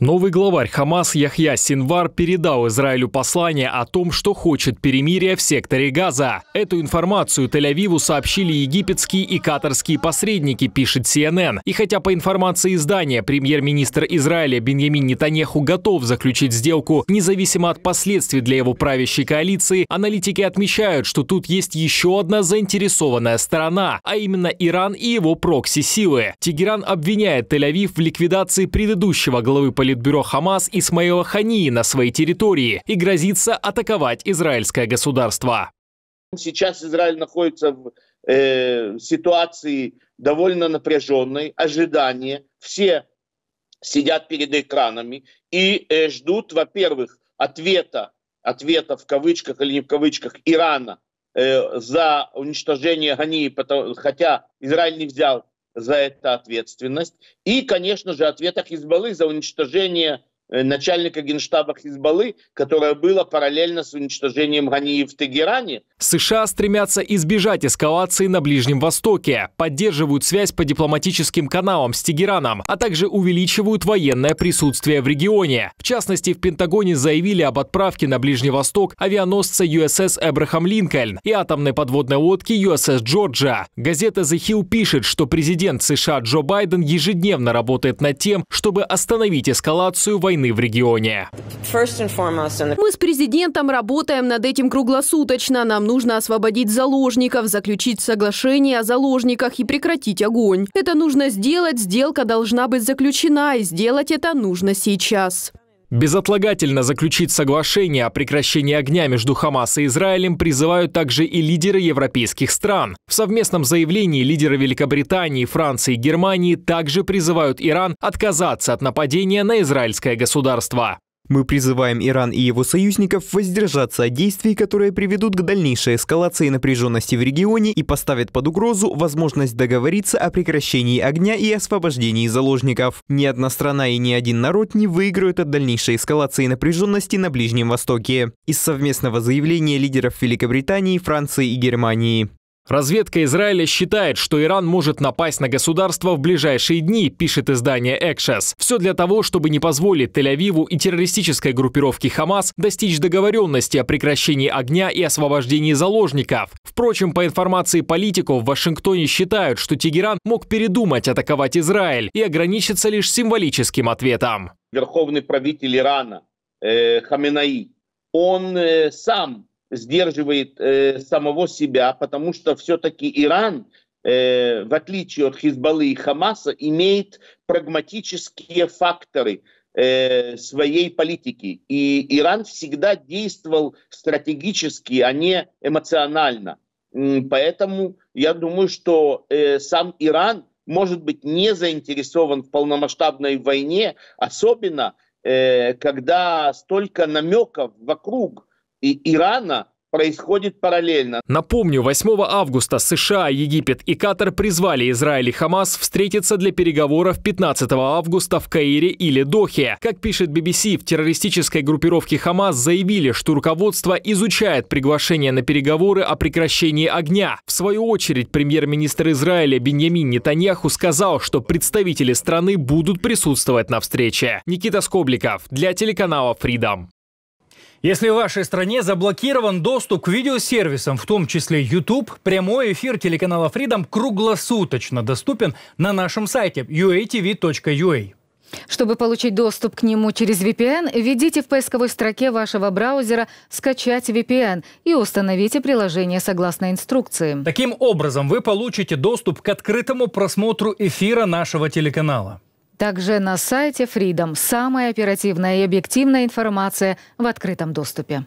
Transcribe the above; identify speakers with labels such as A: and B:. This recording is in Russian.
A: Новый главарь Хамас Яхья Синвар передал Израилю послание о том, что хочет перемирия в секторе Газа. Эту информацию Тель-Авиву сообщили египетские и катарские посредники, пишет CNN. И хотя по информации издания премьер-министр Израиля Беньямин Нетаньяху готов заключить сделку, независимо от последствий для его правящей коалиции, аналитики отмечают, что тут есть еще одна заинтересованная сторона, а именно Иран и его прокси-силы. Тегеран обвиняет Тель-Авив в ликвидации предыдущего главы политбюро Хамас Исмаила Хании на своей территории и грозится атаковать израильское государство.
B: Сейчас Израиль находится в э, ситуации довольно напряженной, ожидания. Все сидят перед экранами и э, ждут, во-первых, ответа, ответа в кавычках или не в кавычках, Ирана э, за уничтожение Хании, потому, хотя Израиль не взял за это ответственность. И, конечно же, ответ Хизбаллы за уничтожение Э, начальника генштаба Хизбаллы, которое было параллельно с уничтожением Гании в Тегеране.
A: США стремятся избежать эскалации на Ближнем Востоке, поддерживают связь по дипломатическим каналам с Тегераном, а также увеличивают военное присутствие в регионе. В частности, в Пентагоне заявили об отправке на Ближний Восток авианосца USS Эбрахам Линкольн и атомной подводной лодки USS Джорджа. Газета The Hill пишет, что президент США Джо Байден ежедневно работает над тем, чтобы остановить эскалацию войны войны в регионе.
C: Мы с президентом работаем над этим круглосуточно. Нам нужно освободить заложников, заключить соглашение о заложниках и прекратить огонь. Это нужно сделать, сделка должна быть заключена, и сделать это нужно сейчас.
A: Безотлагательно заключить соглашение о прекращении огня между Хамас и Израилем призывают также и лидеры европейских стран. В совместном заявлении лидеры Великобритании, Франции и Германии также призывают Иран отказаться от нападения на израильское государство. Мы призываем Иран и его союзников воздержаться от действий, которые приведут к дальнейшей эскалации напряженности в регионе и поставят под угрозу возможность договориться о прекращении огня и освобождении заложников. Ни одна страна и ни один народ не выиграют от дальнейшей эскалации напряженности на Ближнем Востоке. Из совместного заявления лидеров Великобритании, Франции и Германии. Разведка Израиля считает, что Иран может напасть на государство в ближайшие дни, пишет издание Экшес. Все для того, чтобы не позволить Тель-Авиву и террористической группировке Хамас достичь договоренности о прекращении огня и освобождении заложников. Впрочем, по информации политиков, в Вашингтоне считают, что Тегеран мог передумать атаковать Израиль и ограничиться лишь символическим ответом.
B: Верховный правитель Ирана э, Хаминаи, он э, сам сдерживает э, самого себя, потому что все-таки Иран, э, в отличие от Хизбаллы и Хамаса, имеет прагматические факторы э, своей политики. И Иран всегда действовал стратегически, а не эмоционально. Поэтому я думаю, что э, сам Иран может быть не заинтересован в полномасштабной войне, особенно э, когда столько намеков вокруг – и Ирана происходит параллельно.
A: Напомню, 8 августа США, Египет и Катар призвали Израиль и Хамас встретиться для переговоров 15 августа в Каире или Дохе. Как пишет BBC, в террористической группировке Хамас заявили, что руководство изучает приглашение на переговоры о прекращении огня. В свою очередь, премьер-министр Израиля Беньямин Нетаньяху сказал, что представители страны будут присутствовать на встрече. Никита
C: Скобликов для телеканала Freedom. Если в вашей стране заблокирован доступ к видеосервисам, в том числе YouTube, прямой эфир телеканала Freedom круглосуточно доступен на нашем сайте uatv.ua. Чтобы получить доступ к нему через VPN, введите в поисковой строке вашего браузера «Скачать VPN» и установите приложение согласно инструкции. Таким образом, вы получите доступ к открытому просмотру эфира нашего телеканала. Также на сайте Freedom самая оперативная и объективная информация в открытом доступе.